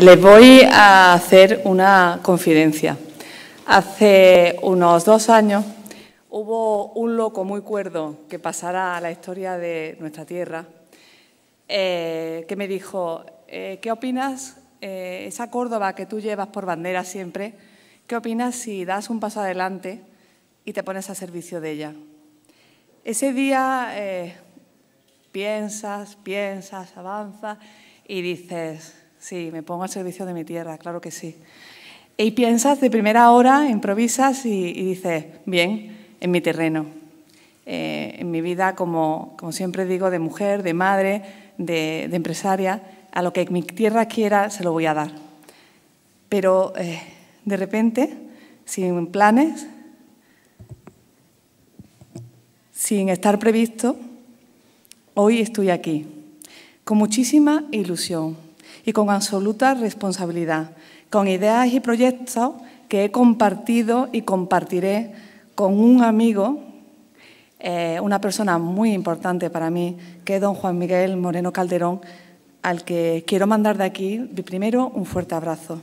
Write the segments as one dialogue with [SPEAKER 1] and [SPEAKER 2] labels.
[SPEAKER 1] Les voy a hacer una confidencia. Hace unos dos años hubo un loco muy cuerdo que pasara a la historia de nuestra tierra, eh, que me dijo, eh, ¿qué opinas, eh, esa Córdoba que tú llevas por bandera siempre, qué opinas si das un paso adelante y te pones a servicio de ella? Ese día piensas, piensas, avanzas y dices, Sí, me pongo al servicio de mi tierra, claro que sí. Y piensas de primera hora, improvisas y, dices, bien, en mi terreno, eh, en mi vida, como, siempre digo, de mujer, de madre, de, empresaria, a lo que mi tierra quiera se lo voy a dar. Pero eh, de repente, sin planes, sin estar previsto, hoy estoy aquí, con muchísima ilusión, y con absoluta responsabilidad, con ideas y proyectos que he compartido y compartiré con un amigo, eh, una persona muy importante para mí, que es don Juan Miguel Moreno Calderón, al que quiero mandar de aquí primero un fuerte abrazo.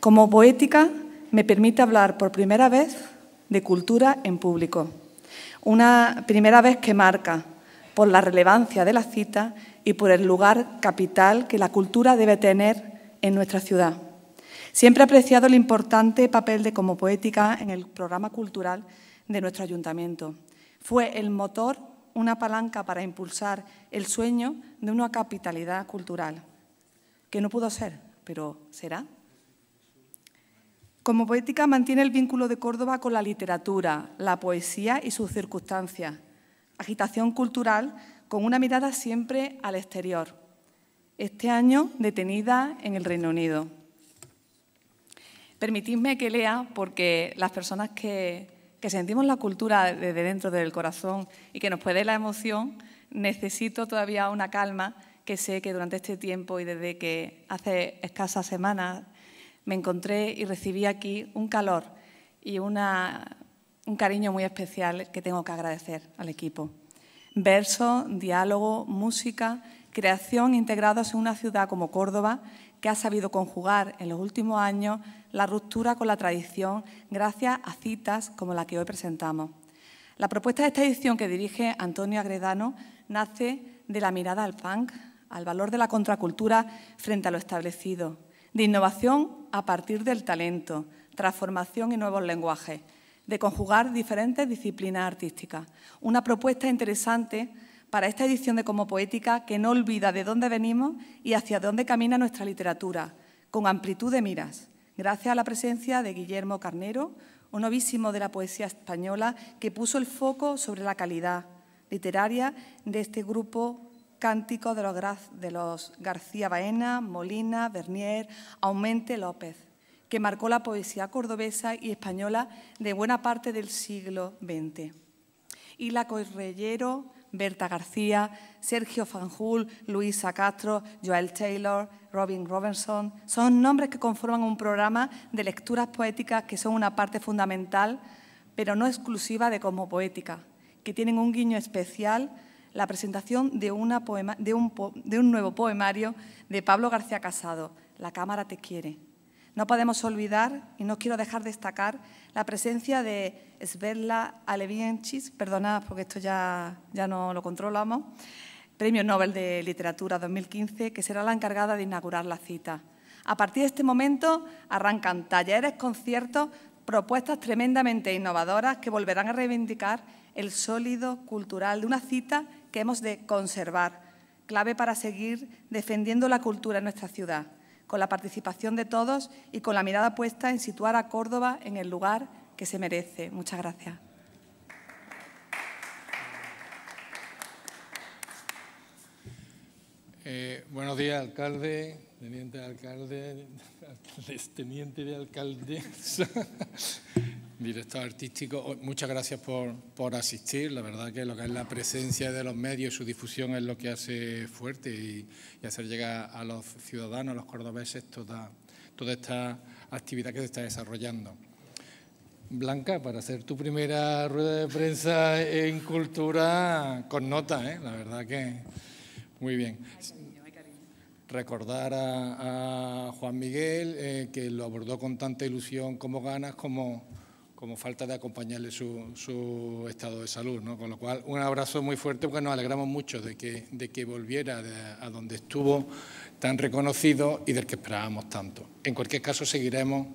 [SPEAKER 1] Como poética, me permite hablar por primera vez de cultura en público. Una primera vez que marca, por la relevancia de la cita y por el lugar capital que la cultura debe tener en nuestra ciudad. Siempre he apreciado el importante papel de Como Poética en el programa cultural de nuestro ayuntamiento. Fue el motor, una palanca para impulsar el sueño de una capitalidad cultural, que no pudo ser, pero será. Como poética mantiene el vínculo de Córdoba con la literatura, la poesía y sus circunstancias. Agitación cultural con una mirada siempre al exterior, este año detenida en el Reino Unido. Permitidme que lea porque las personas que, que sentimos la cultura desde dentro del corazón y que nos puede la emoción, necesito todavía una calma que sé que durante este tiempo y desde que hace escasas semanas me encontré y recibí aquí un calor y una, un cariño muy especial que tengo que agradecer al equipo verso, diálogo, música, creación integrados en una ciudad como Córdoba, que ha sabido conjugar en los últimos años la ruptura con la tradición gracias a citas como la que hoy presentamos. La propuesta de esta edición que dirige Antonio Agredano nace de la mirada al punk, al valor de la contracultura frente a lo establecido, de innovación a partir del talento, transformación y nuevos lenguajes, de conjugar diferentes disciplinas artísticas. Una propuesta interesante para esta edición de Como Poética que no olvida de dónde venimos y hacia dónde camina nuestra literatura, con amplitud de miras, gracias a la presencia de Guillermo Carnero, un novísimo de la poesía española que puso el foco sobre la calidad literaria de este grupo cántico de los, de los García Baena, Molina, Bernier, Aumente López que marcó la poesía cordobesa y española de buena parte del siglo XX. Hila Correllero, Berta García, Sergio Fanjul, Luisa Castro, Joel Taylor, Robin Robinson, son nombres que conforman un programa de lecturas poéticas que son una parte fundamental, pero no exclusiva de Cosmopoética, que tienen un guiño especial la presentación de un nuevo poemario de Pablo García Casado, La Cámara Te Quiere. No podemos olvidar, y no quiero dejar de destacar, la presencia de Sverla Alevienchis, perdonad porque esto ya, ya no lo controlamos, Premio Nobel de Literatura 2015, que será la encargada de inaugurar la cita. A partir de este momento arrancan talleres, conciertos, propuestas tremendamente innovadoras que volverán a reivindicar el sólido cultural de una cita que hemos de conservar, clave para seguir defendiendo la cultura en nuestra ciudad con la participación de todos y con la mirada puesta en situar a Córdoba en el lugar que se merece. Muchas gracias.
[SPEAKER 2] Eh, buenos días, alcalde, teniente de alcalde, teniente de alcaldesa director artístico. Oh, muchas gracias por, asistir. La verdad que lo que es la presencia de los medios y su difusión es lo que hace fuerte y, hacer llegar a los ciudadanos, a los cordobeses, toda, esta actividad que se está desarrollando. Blanca, para hacer tu primera rueda de prensa en cultura con nota, ¿eh? la verdad que muy bien. Recordar a, Juan Miguel, eh, que lo abordó con tanta ilusión como ganas, como, como falta de acompañarle su, estado de salud. Con lo cual, un abrazo muy fuerte porque nos alegramos mucho de que, de que volviera a donde estuvo tan reconocido y del que esperábamos tanto. En cualquier caso, seguiremos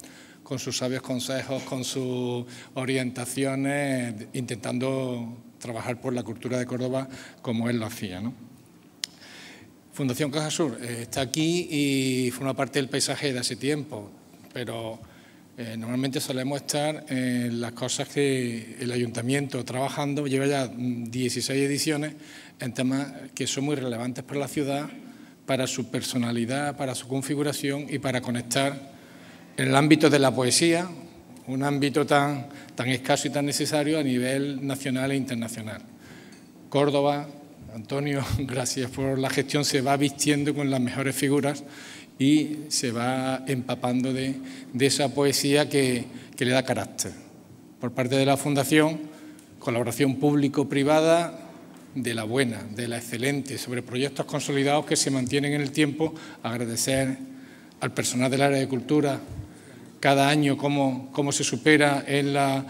[SPEAKER 2] con sus sabios consejos, con sus orientaciones, intentando trabajar por la cultura de Córdoba como él lo hacía. Fundación Caja Sur eh, está aquí y forma parte del paisaje de hace tiempo, pero eh, normalmente solemos estar en las cosas que el ayuntamiento trabajando, lleva ya 16 ediciones en temas que son muy relevantes para la ciudad, para su personalidad, para su configuración y para conectar el ámbito de la poesía, un ámbito tan, tan escaso y tan necesario a nivel nacional e internacional. Córdoba, Antonio, gracias por la gestión, se va vistiendo con las mejores figuras y se va empapando de, esa poesía que, le da carácter. Por parte de la Fundación, colaboración público-privada de la buena, de la excelente, sobre proyectos consolidados que se mantienen en el tiempo. Agradecer al personal del área de cultura cada año cómo, se supera en la,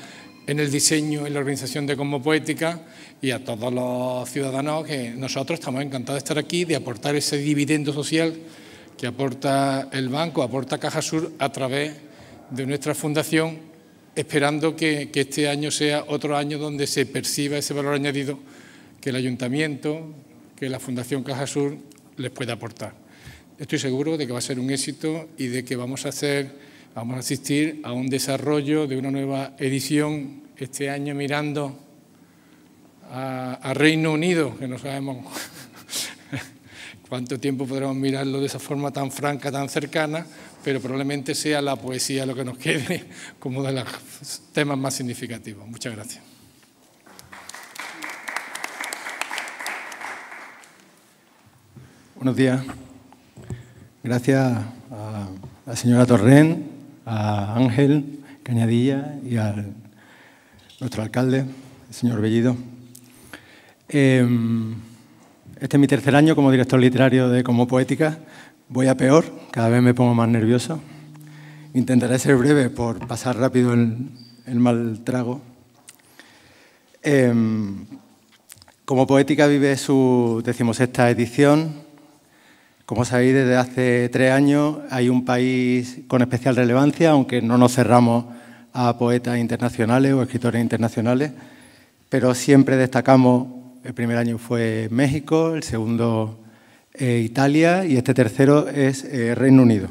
[SPEAKER 2] en el diseño en la organización de Poética... y a todos los ciudadanos que nosotros estamos encantados de estar aquí, de aportar ese dividendo social que aporta el banco, aporta Caja Sur a través de nuestra fundación, esperando que, este año sea otro año donde se perciba ese valor añadido que el ayuntamiento, que la Fundación Caja Sur les pueda aportar. Estoy seguro de que va a ser un éxito y de que vamos a hacer, vamos a asistir a un desarrollo de una nueva edición este año mirando a, a Reino Unido, que no sabemos cuánto tiempo podremos mirarlo de esa forma tan franca, tan cercana, pero probablemente sea la poesía lo que nos quede como de los temas más significativos. Muchas gracias.
[SPEAKER 3] Buenos días. Gracias a la señora Torrén, a Ángel Cañadilla y a nuestro alcalde, el señor Bellido. Em, este es mi tercer año como director literario de Como Poética. Voy a peor, cada vez me pongo más nervioso. Intentaré ser breve por pasar rápido el, mal trago. Em, como Poética vive su decimosexta edición. Como sabéis, desde hace tres años hay un país con especial relevancia, aunque no nos cerramos a poetas internacionales o escritores internacionales, pero siempre destacamos el primer año fue México, el segundo eh, Italia y este tercero es eh, Reino Unido.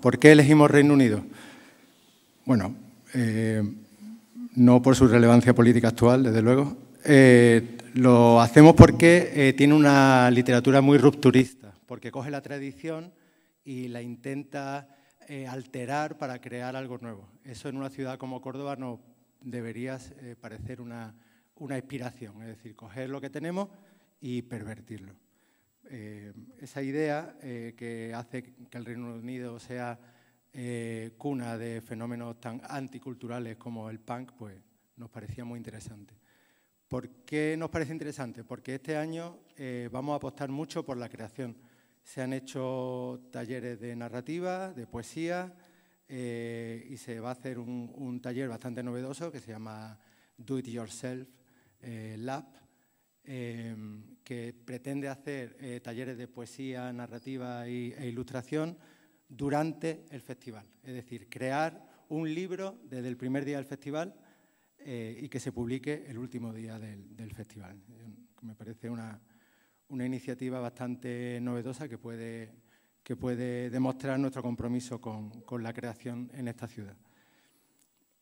[SPEAKER 3] ¿Por qué elegimos Reino Unido? Bueno, eh, no por su relevancia política actual, desde luego. lo hacemos porque tiene una literatura muy rupturista, porque coge la tradición y la intenta alterar para crear algo nuevo. Eso en una ciudad como Córdoba no debería parecer una una inspiración, es decir, coger lo que tenemos y pervertirlo. Eh, esa idea eh, que hace que el Reino Unido sea eh, cuna de fenómenos tan anticulturales como el punk, pues nos parecía muy interesante. ¿Por qué nos parece interesante? Porque este año vamos a apostar mucho por la creación. Se han hecho talleres de narrativa, de poesía, y se va a hacer un taller bastante novedoso que se llama Do It Yourself, eh, em, que pretende hacer eh, talleres de poesía, narrativa e ilustración durante el festival. Es decir, crear un libro desde el primer día del festival eh, y que se publique el último día del, festival. Me parece una, iniciativa bastante novedosa que puede, que puede demostrar nuestro compromiso con la creación en esta ciudad.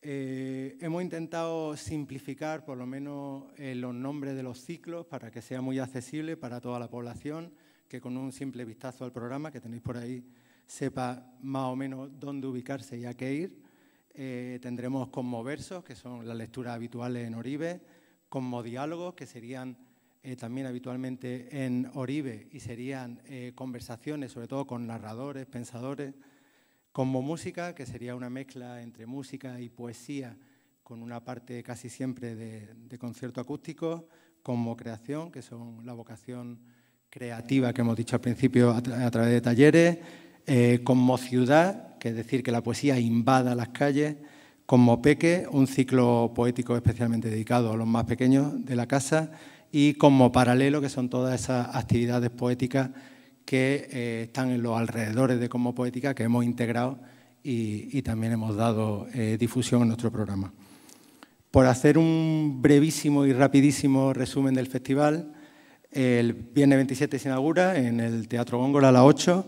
[SPEAKER 3] Eh, hemos intentado simplificar por lo menos eh, los nombres de los ciclos para que sea muy accesible para toda la población, que con un simple vistazo al programa que tenéis por ahí sepa más o menos dónde ubicarse y a qué ir. Eh, tendremos tendremos versos que son las lecturas habituales en Oribe, como diálogos que serían también habitualmente en Oribe y serían conversaciones, sobre todo con narradores, pensadores, como música, que sería una mezcla entre música y poesía, con una parte casi siempre de, concierto acústico, como creación, que son la vocación creativa que hemos dicho al principio a, través de talleres, eh, como ciudad, que es decir, que la poesía invada las calles, como peque, un ciclo poético especialmente dedicado a los más pequeños de la casa, y como paralelo, que son todas esas actividades poéticas que eh, están en los alrededores de Como Poética, que hemos integrado y, también hemos dado eh, difusión en nuestro programa. Por hacer un brevísimo y rapidísimo resumen del festival, el viernes 27 se inaugura en el Teatro Góngora a las 8.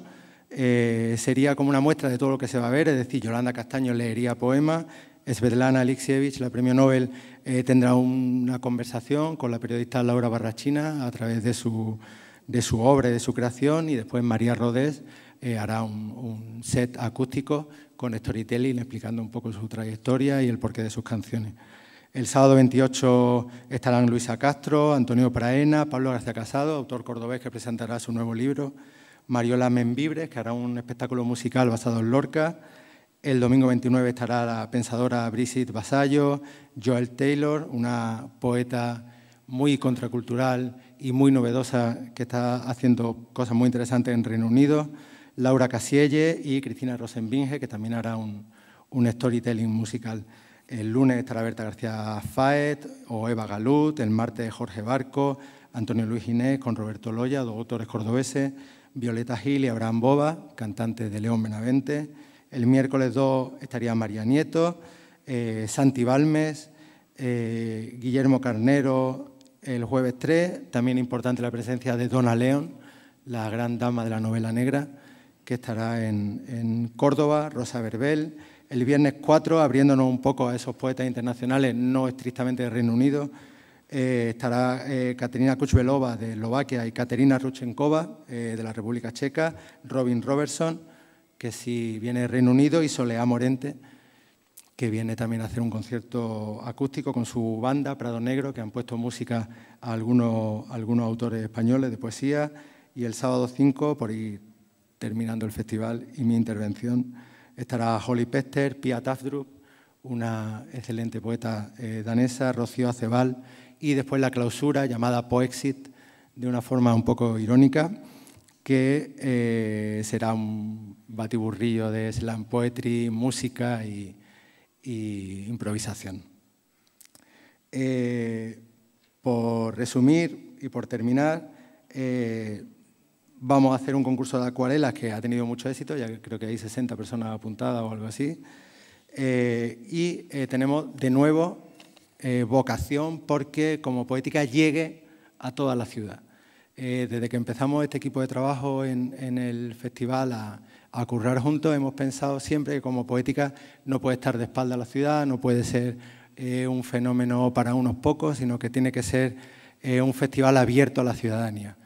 [SPEAKER 3] sería como una muestra de todo lo que se va a ver, es decir, Yolanda Castaño leería poemas, Svetlana Alexievich, la premio Nobel, eh, tendrá una conversación con la periodista Laura Barrachina a través de su, de su obra y de su creación y después María Rodés eh, hará un, set acústico con storytelling explicando un poco su trayectoria y el porqué de sus canciones. El sábado 28 estarán Luisa Castro, Antonio Praena, Pablo García Casado, autor cordobés que presentará su nuevo libro, Mariola Membibres, que hará un espectáculo musical basado en Lorca. El domingo 29 estará la pensadora Brigitte Vasallo, Joel Taylor, una poeta muy contracultural y muy novedosa que está haciendo cosas muy interesantes en Reino Unido, Laura Casielle y Cristina Rosenbinge, que también hará un, storytelling musical. El lunes estará Berta García Faet o Eva Galut, el martes Jorge Barco, Antonio Luis Ginés con Roberto Loya, dos autores cordobeses, Violeta Gil y Abraham Boba, cantante de León Benavente. El miércoles 2 estaría María Nieto, eh, Santi Balmes, eh, Guillermo Carnero, el jueves 3, también importante la presencia de Donna León, la gran dama de la novela negra, que estará en, Córdoba, Rosa Verbel. El viernes 4, abriéndonos un poco a esos poetas internacionales, no estrictamente de Reino Unido, eh, estará eh, Katerina Kuchbelova de Eslovaquia y Katerina Ruchenkova eh, de la República Checa, Robin Robertson, que si viene de Reino Unido, y Solea Morente que viene también a hacer un concierto acústico con su banda Prado Negro, que han puesto música a algunos, algunos autores españoles de poesía. Y el sábado 5, por ir terminando el festival y mi intervención, estará Holly Pester, Pia Tafdrup, una excelente poeta eh, danesa, Rocío Acebal, y después la clausura llamada Poexit, de una forma un poco irónica, que eh, será un batiburrillo de slam poetry, música y y improvisación. Eh, por resumir y por terminar, eh, vamos a hacer un concurso de acuarelas que ha tenido mucho éxito, ya creo que hay 60 personas apuntadas o algo así. Eh, y tenemos de nuevo vocación porque como poética llegue a toda la ciudad. desde que empezamos este equipo de trabajo en, en el festival a a currar juntos, hemos pensado siempre que como poética no puede estar de espalda a la ciudad, no puede ser eh, un fenómeno para unos pocos, sino que tiene que ser eh, un festival abierto a la ciudadanía.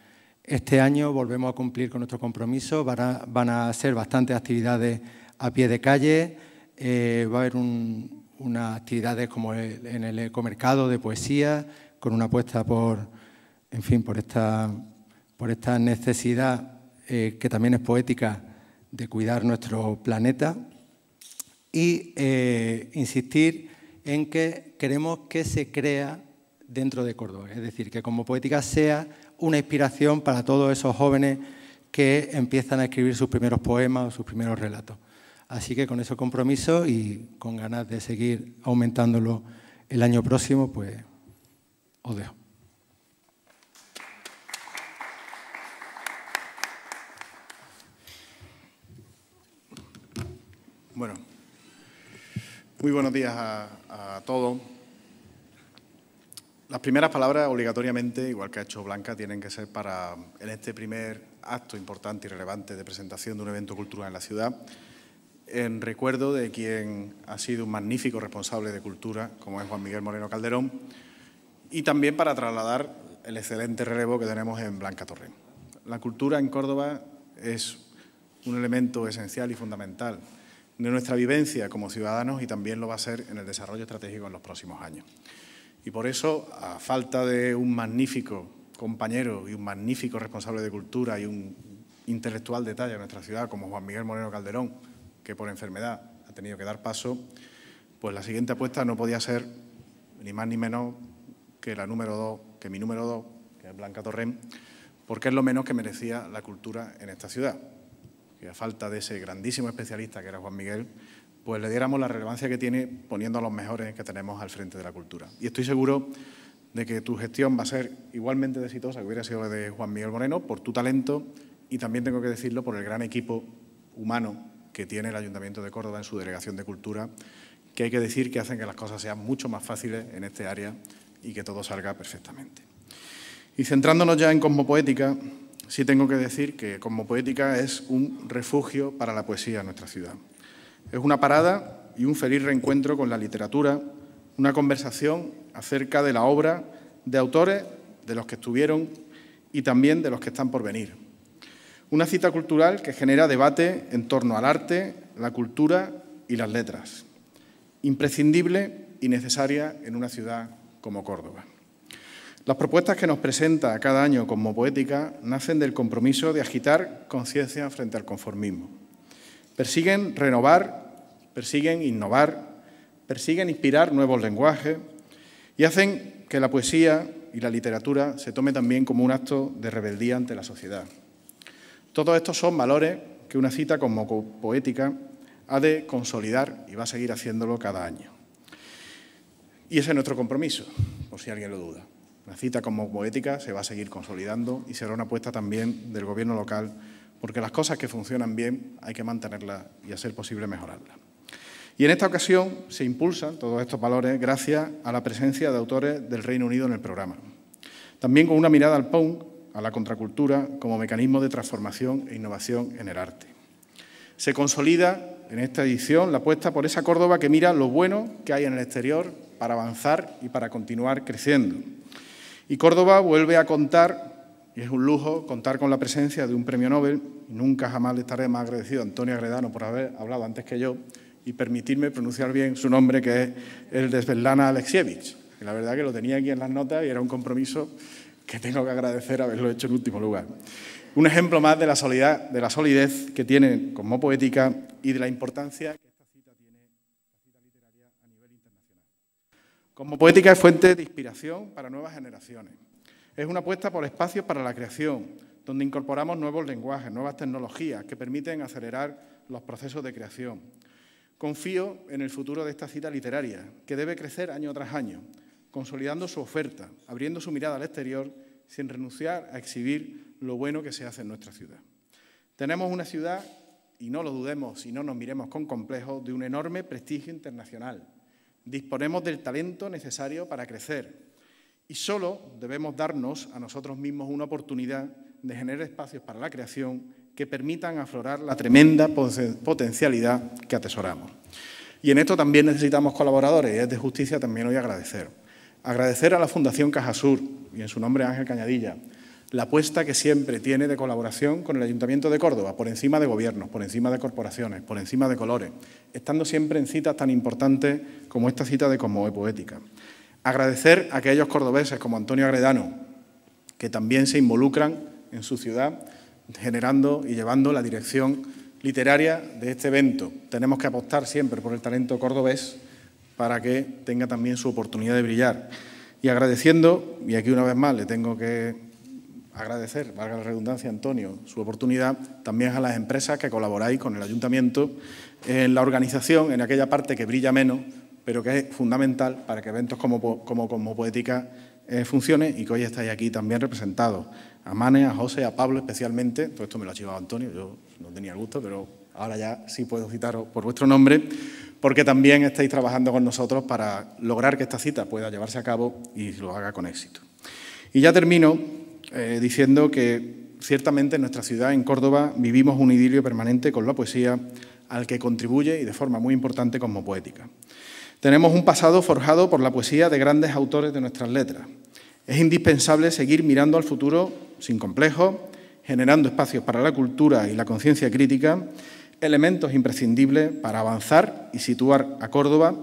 [SPEAKER 3] Este año volvemos a cumplir con nuestro compromiso, van a, ser bastantes actividades a pie de calle, eh, va a haber unas actividades como en el ecomercado de poesía, con una apuesta por, en fin, por esta, por esta necesidad que también es poética de cuidar nuestro planeta y eh, insistir en que queremos que se crea dentro de Córdoba, es decir, que como poética sea una inspiración para todos esos jóvenes que empiezan a escribir sus primeros poemas o sus primeros relatos. Así que con ese compromiso y con ganas de seguir aumentándolo el año próximo, pues os dejo.
[SPEAKER 4] Bueno, muy buenos días a, todos. Las primeras palabras, obligatoriamente, igual que ha hecho Blanca, tienen que ser para, en este primer acto importante y relevante de presentación de un evento cultural en la ciudad, en recuerdo de quien ha sido un magnífico responsable de cultura, como es Juan Miguel Moreno Calderón, y también para trasladar el excelente relevo que tenemos en Blanca Torre. La cultura en Córdoba es un elemento esencial y fundamental de nuestra vivencia como ciudadanos y también lo va a ser en el desarrollo estratégico en los próximos años. Y por eso, a falta de un magnífico compañero y un magnífico responsable de cultura y un intelectual de talla en nuestra ciudad como Juan Miguel Moreno Calderón, que por enfermedad ha tenido que dar paso, pues la siguiente apuesta no podía ser ni más ni menos que la número dos, que mi número dos, que es Blanca Torrent, porque es lo menos que merecía la cultura en esta ciudad que a falta de ese grandísimo especialista que era Juan Miguel, pues le diéramos la relevancia que tiene poniendo a los mejores que tenemos al frente de la cultura. Y estoy seguro de que tu gestión va a ser igualmente exitosa que hubiera sido la de Juan Miguel Moreno por tu talento y también tengo que decirlo por el gran equipo humano que tiene el Ayuntamiento de Córdoba en su delegación de cultura, que hay que decir que hacen que las cosas sean mucho más fáciles en este área y que todo salga perfectamente. Y centrándonos ya en Cosmopoética, sí tengo que decir que como poética es un refugio para la poesía en nuestra ciudad. Es una parada y un feliz reencuentro con la literatura, una conversación acerca de la obra de autores, de los que estuvieron y también de los que están por venir. Una cita cultural que genera debate en torno al arte, la cultura y las letras. Imprescindible y necesaria en una ciudad como Córdoba. Las propuestas que nos presenta cada año como poética nacen del compromiso de agitar conciencia frente al conformismo. Persiguen renovar, persiguen innovar, persiguen inspirar nuevos lenguajes y hacen que la poesía y la literatura se tome también como un acto de rebeldía ante la sociedad. Todos estos son valores que una cita como poética ha de consolidar y va a seguir haciéndolo cada año. Y ese es nuestro compromiso, por si alguien lo duda. La cita como poética se va a seguir consolidando y será una apuesta también del Gobierno local porque las cosas que funcionan bien hay que mantenerlas y hacer posible mejorarlas. Y en esta ocasión se impulsan todos estos valores gracias a la presencia de autores del Reino Unido en el programa. También con una mirada al PON, a la contracultura, como mecanismo de transformación e innovación en el arte. Se consolida en esta edición la apuesta por esa Córdoba que mira lo bueno que hay en el exterior para avanzar y para continuar creciendo. Y Córdoba vuelve a contar, y es un lujo contar con la presencia de un premio Nobel, nunca jamás le estaré más agradecido a Antonio Agredano por haber hablado antes que yo y permitirme pronunciar bien su nombre, que es el de Svetlana Alexievich. la verdad que lo tenía aquí en las notas y era un compromiso que tengo que agradecer haberlo hecho en último lugar. Un ejemplo más de la, solidez, de la solidez que tiene como poética y de la importancia... Como poética es fuente de inspiración para nuevas generaciones. Es una apuesta por espacios para la creación, donde incorporamos nuevos lenguajes, nuevas tecnologías que permiten acelerar los procesos de creación. Confío en el futuro de esta cita literaria, que debe crecer año tras año, consolidando su oferta, abriendo su mirada al exterior, sin renunciar a exhibir lo bueno que se hace en nuestra ciudad. Tenemos una ciudad, y no lo dudemos y no nos miremos con complejos, de un enorme prestigio internacional, Disponemos del talento necesario para crecer y solo debemos darnos a nosotros mismos una oportunidad de generar espacios para la creación que permitan aflorar la tremenda potencialidad que atesoramos. Y en esto también necesitamos colaboradores y es de justicia también hoy agradecer. Agradecer a la Fundación Cajasur y en su nombre Ángel Cañadilla la apuesta que siempre tiene de colaboración con el Ayuntamiento de Córdoba, por encima de gobiernos, por encima de corporaciones, por encima de colores, estando siempre en citas tan importantes como esta cita de Cosmoe Poética. Agradecer a aquellos cordobeses como Antonio Agredano, que también se involucran en su ciudad, generando y llevando la dirección literaria de este evento. Tenemos que apostar siempre por el talento cordobés para que tenga también su oportunidad de brillar. Y agradeciendo, y aquí una vez más le tengo que agradecer, valga la redundancia, Antonio, su oportunidad, también a las empresas que colaboráis con el ayuntamiento en la organización, en aquella parte que brilla menos, pero que es fundamental para que eventos como, como, como Poética eh, funcione y que hoy estáis aquí también representados. A Mane, a José, a Pablo especialmente, todo esto me lo ha llevado Antonio, yo no tenía gusto, pero ahora ya sí puedo citaros por vuestro nombre, porque también estáis trabajando con nosotros para lograr que esta cita pueda llevarse a cabo y lo haga con éxito. Y ya termino eh, diciendo que ciertamente en nuestra ciudad, en Córdoba, vivimos un idilio permanente con la poesía al que contribuye y de forma muy importante como poética. Tenemos un pasado forjado por la poesía de grandes autores de nuestras letras. Es indispensable seguir mirando al futuro sin complejos, generando espacios para la cultura y la conciencia crítica, elementos imprescindibles para avanzar y situar a Córdoba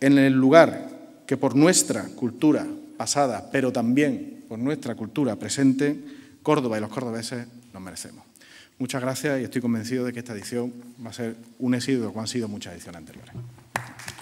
[SPEAKER 4] en el lugar que por nuestra cultura pasada, pero también por nuestra cultura presente, Córdoba y los cordobeses nos merecemos. Muchas gracias y estoy convencido de que esta edición va a ser un éxito como han sido muchas ediciones anteriores.